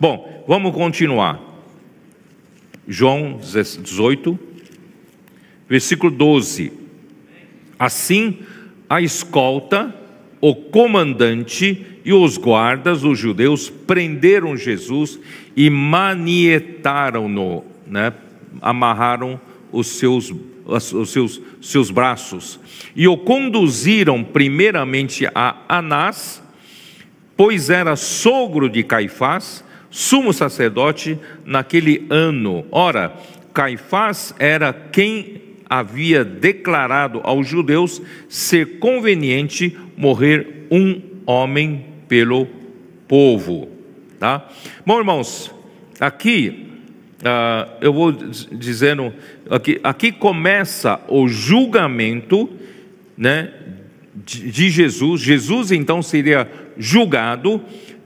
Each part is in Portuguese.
Bom, vamos continuar. João 18, versículo 12. Assim, a escolta, o comandante e os guardas, os judeus, prenderam Jesus e manietaram-no, né? amarraram os seus, os seus, seus braços. E o conduziram primeiramente a Anás, pois era sogro de Caifás, sumo sacerdote naquele ano. Ora, Caifás era quem havia declarado aos judeus ser conveniente morrer um homem pelo povo. Tá? Bom, irmãos, aqui Uh, eu vou dizendo aqui, aqui começa o julgamento, né, de, de Jesus. Jesus então seria julgado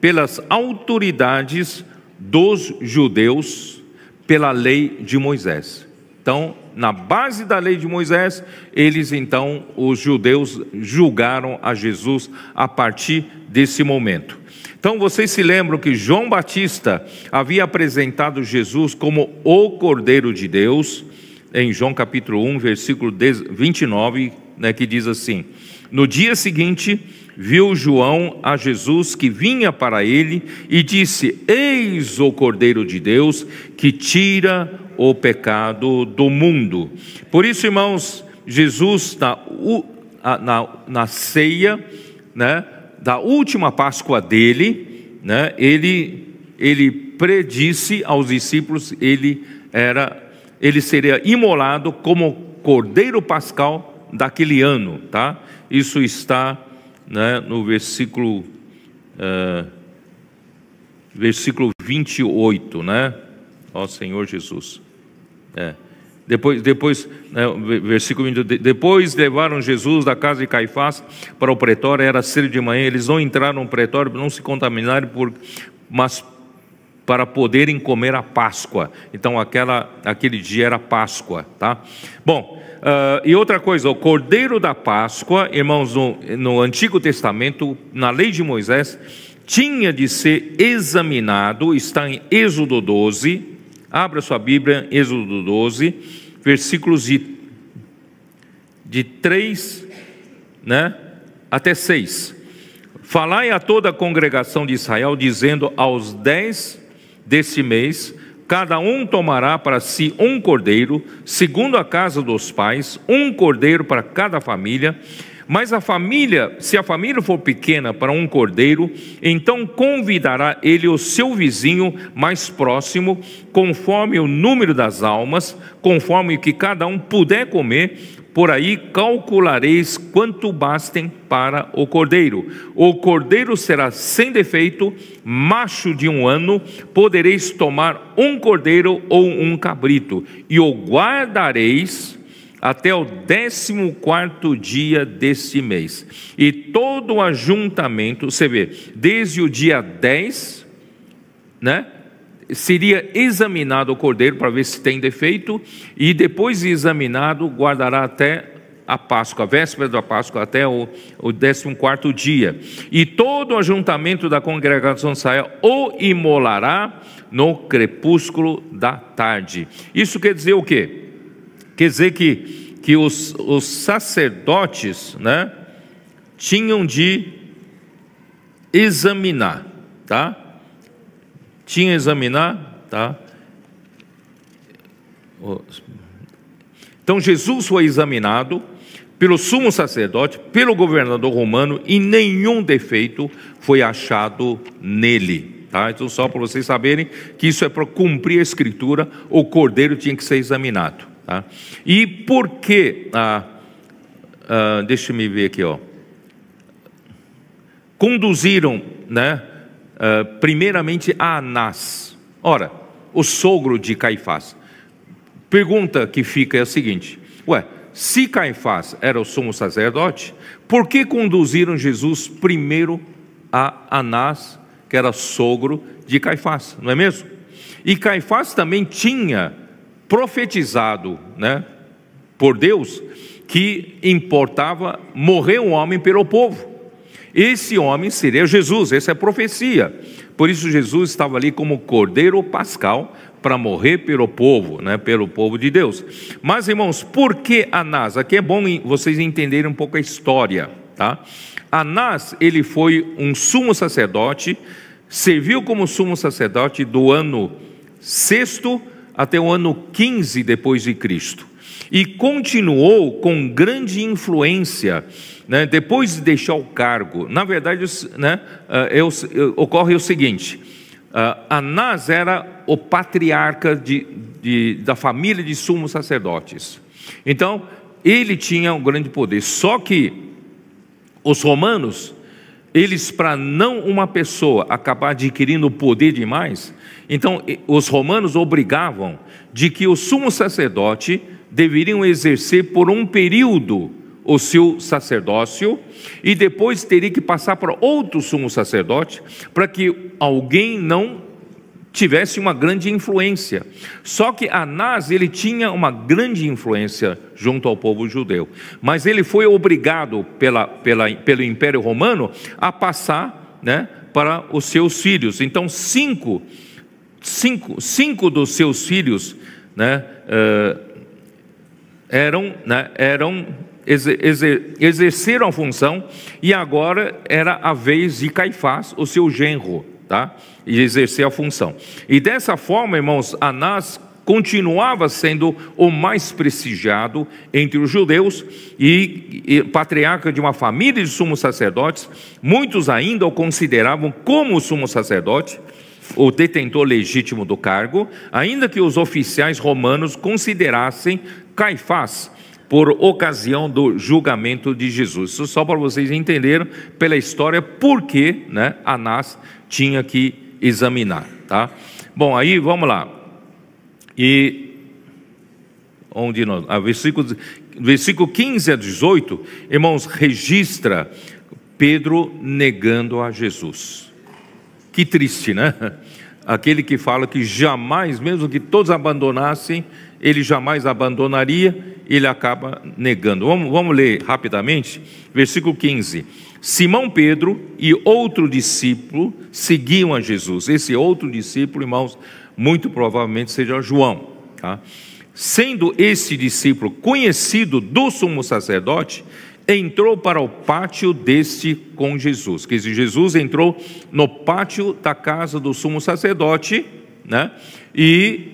pelas autoridades dos judeus pela lei de Moisés. Então, na base da lei de Moisés, eles então, os judeus, julgaram a Jesus a partir desse momento. Então vocês se lembram que João Batista havia apresentado Jesus como o Cordeiro de Deus, em João capítulo 1, versículo 29, né, que diz assim: No dia seguinte viu João a Jesus que vinha para ele e disse: Eis o Cordeiro de Deus que tira o pecado do mundo. Por isso, irmãos, Jesus na, na, na ceia, né, da última Páscoa dele, né, ele, ele predisse aos discípulos ele era ele seria imolado como cordeiro pascal daquele ano, tá? Isso está né, no versículo, uh, versículo 28, né? Ó Senhor Jesus. É. Depois, depois né, versículo 22, depois levaram Jesus da casa de Caifás para o pretório, era cedo de manhã, eles não entraram no pretório, não se contaminaram, por, mas para poderem comer a Páscoa. Então, aquela, aquele dia era Páscoa, tá? Bom, uh, e outra coisa, o cordeiro da Páscoa, irmãos, no, no Antigo Testamento, na lei de Moisés, tinha de ser examinado, está em Êxodo 12, abra sua Bíblia, Êxodo 12, versículos de, de 3 né, até 6. Falai a toda a congregação de Israel, dizendo aos dez desse mês, cada um tomará para si um cordeiro, segundo a casa dos pais, um cordeiro para cada família, mas a família, se a família for pequena para um cordeiro, então convidará ele o seu vizinho mais próximo, conforme o número das almas, conforme o que cada um puder comer, por aí calculareis quanto bastem para o cordeiro. O cordeiro será sem defeito, macho de um ano, podereis tomar um cordeiro ou um cabrito, e o guardareis até o décimo quarto dia deste mês. E todo o ajuntamento, você vê, desde o dia 10, né? Seria examinado o cordeiro para ver se tem defeito, e depois de examinado, guardará até a Páscoa, a véspera da Páscoa, até o, o 14 dia. E todo o ajuntamento da congregação de Israel o imolará no crepúsculo da tarde. Isso quer dizer o quê? Quer dizer que, que os, os sacerdotes né, tinham de examinar, tá? Tinha examinar, tá? Então Jesus foi examinado pelo sumo sacerdote, pelo governador romano, e nenhum defeito foi achado nele. Tá? Então, só para vocês saberem que isso é para cumprir a escritura, o cordeiro tinha que ser examinado. Tá? E por que, ah, ah, deixa me ver aqui, ó, conduziram né, ah, primeiramente a Anás. Ora, o sogro de Caifás. Pergunta que fica é a seguinte: ué, se Caifás era o sumo sacerdote, por que conduziram Jesus primeiro a Anás, que era sogro de Caifás, não é mesmo? E Caifás também tinha profetizado né, por Deus que importava morrer um homem pelo povo. Esse homem seria Jesus, essa é profecia. Por isso Jesus estava ali como cordeiro pascal para morrer pelo povo, né, pelo povo de Deus. Mas irmãos, por que Anás? Aqui é bom vocês entenderem um pouco a história, tá? Anás, ele foi um sumo sacerdote, serviu como sumo sacerdote do ano sexto até o ano 15 depois de Cristo e continuou com grande influência né, depois de deixar o cargo. Na verdade, né, ah, é é, ocorre o seguinte: uh, Anás era o patriarca de, de, da família de sumos sacerdotes. Então, ele tinha um grande poder. Só que os romanos, eles, para não uma pessoa acabar adquirindo poder demais, então, os romanos obrigavam de que o sumo sacerdote deveriam exercer por um período o seu sacerdócio e depois teria que passar para outro sumo sacerdote para que alguém não tivesse uma grande influência. Só que Anás ele tinha uma grande influência junto ao povo judeu, mas ele foi obrigado pela, pela, pelo Império Romano a passar, né, para os seus filhos. Então cinco cinco, cinco dos seus filhos né, eh, eram, né, eram exerceram a função e agora era a vez de Caifás, o seu genro, tá? E exercer a função. E dessa forma, irmãos, Anás continuava sendo o mais prestigiado entre os judeus e, e patriarca de uma família de sumos sacerdotes. Muitos ainda o consideravam como sumo sacerdote o detentor legítimo do cargo, ainda que os oficiais romanos considerassem Caifás por ocasião do julgamento de Jesus. Isso só para vocês entenderem pela história por que né, Anás tinha que examinar. Tá? Bom, aí vamos lá. E onde nós, ah, a versículo, versículo 15 a 18, irmãos, registra Pedro negando a Jesus. Que triste, né? Aquele que fala que jamais, mesmo que todos abandonassem, ele jamais abandonaria, ele acaba negando. Vamos, vamos ler rapidamente, versículo 15. Simão Pedro e outro discípulo seguiam a Jesus. Esse outro discípulo, irmãos, muito provavelmente seja João. Tá? Sendo esse discípulo conhecido do sumo sacerdote, entrou para o pátio deste com Jesus. Quer dizer, Jesus entrou no pátio da casa do sumo sacerdote, né? E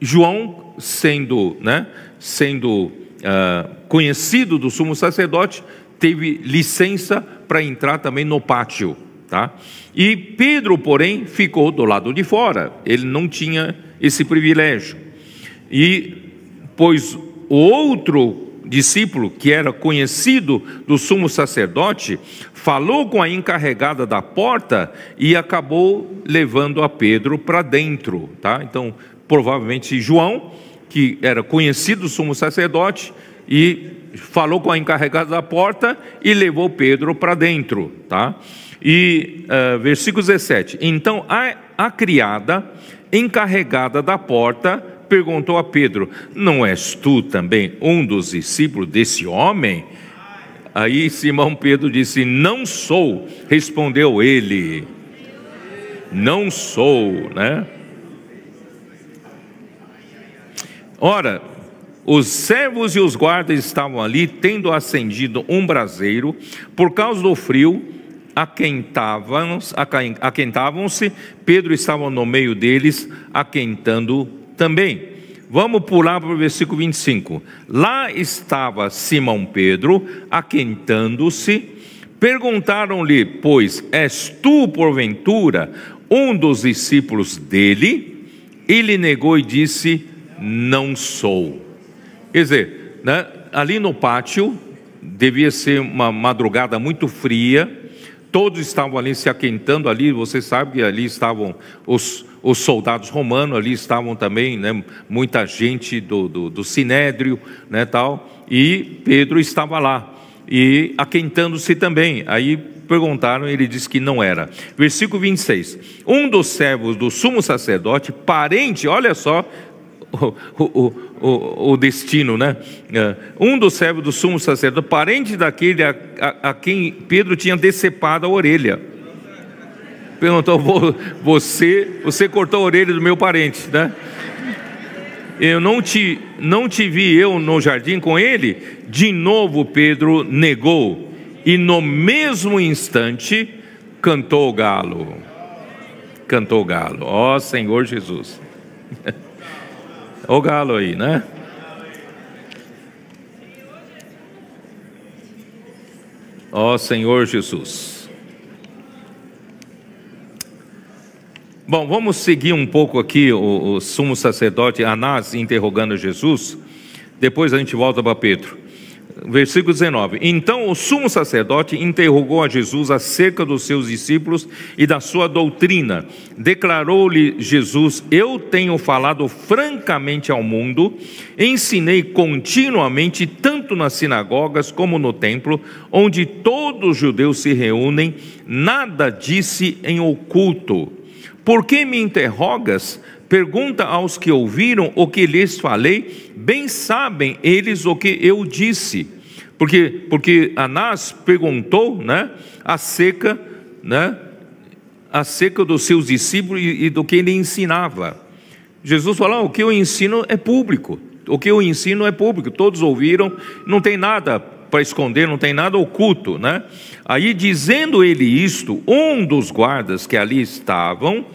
João, sendo, né? Sendo uh, conhecido do sumo sacerdote, teve licença para entrar também no pátio, tá? E Pedro, porém, ficou do lado de fora. Ele não tinha esse privilégio. E pois o outro discípulo, que era conhecido do sumo sacerdote, falou com a encarregada da porta e acabou levando a Pedro para dentro. Tá? Então, provavelmente João, que era conhecido do sumo sacerdote, e falou com a encarregada da porta e levou Pedro para dentro. Tá? E uh, versículo 17: Então a, a criada encarregada da porta perguntou a Pedro: Não és tu também um dos discípulos desse homem? Aí Simão Pedro disse: Não sou, respondeu ele. Não sou, né? Ora, os servos e os guardas estavam ali, tendo acendido um braseiro, por causa do frio, aquentavam-se, aquentavam Pedro estava no meio deles, aquentando também. Vamos pular para o versículo 25. Lá estava Simão Pedro, aquentando-se. Perguntaram-lhe, pois, és tu, porventura, um dos discípulos dele? Ele negou e disse, não sou. Quer dizer, né, ali no pátio, devia ser uma madrugada muito fria, todos estavam ali se aquentando ali, você sabe que ali estavam os, os soldados romanos, ali estavam também né, muita gente do, do, do Sinédrio, né, tal, e Pedro estava lá, e aquentando-se também. Aí perguntaram, ele disse que não era. Versículo 26. Um dos servos do sumo sacerdote, parente, olha só o, o, o, o destino, né? É, um dos servos do sumo sacerdote, parente daquele a, a, a quem Pedro tinha decepado a orelha perguntou: você, você cortou a orelha do meu parente, né? Eu não te, não te vi eu no jardim com ele. De novo Pedro negou e no mesmo instante cantou o galo. Cantou o galo. Ó oh, Senhor Jesus. o galo aí, né? Ó oh, Senhor Jesus. Bom, vamos seguir um pouco aqui o, o sumo sacerdote Anás interrogando Jesus. Depois a gente volta para Pedro. Versículo 19: Então o sumo sacerdote interrogou a Jesus acerca dos seus discípulos e da sua doutrina. Declarou-lhe Jesus: Eu tenho falado francamente ao mundo, ensinei continuamente, tanto nas sinagogas como no templo, onde todos os judeus se reúnem, nada disse em oculto por que me interrogas? Pergunta aos que ouviram o que lhes falei, bem sabem eles o que eu disse. Porque, porque Anás perguntou né, acerca, né, acerca dos seus discípulos e, e do que ele ensinava. Jesus falou: ah, o que eu ensino é público, o que eu ensino é público, todos ouviram, não tem nada para esconder, não tem nada oculto, né? Aí, dizendo ele isto, um dos guardas que ali estavam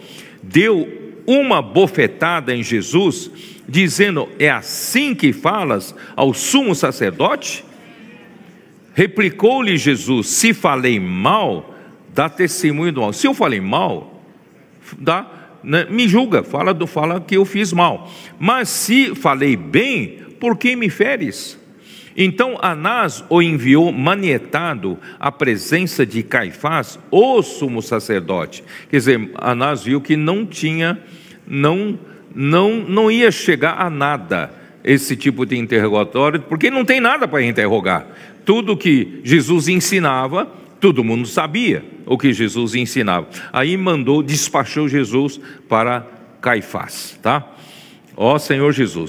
deu uma bofetada em Jesus, dizendo: É assim que falas ao sumo sacerdote? Replicou-lhe Jesus: Se falei mal, dá testemunho do mal. Se eu falei mal, dá, né, me julga, fala, do, fala que eu fiz mal. Mas se falei bem, por que me feres? Então Anás o enviou manietado à presença de Caifás, o sumo sacerdote. Quer dizer, Anás viu que não tinha, não, não, não ia chegar a nada esse tipo de interrogatório, porque não tem nada para interrogar. Tudo que Jesus ensinava, todo mundo sabia o que Jesus ensinava. Aí mandou, despachou Jesus para Caifás, tá? Ó Senhor Jesus.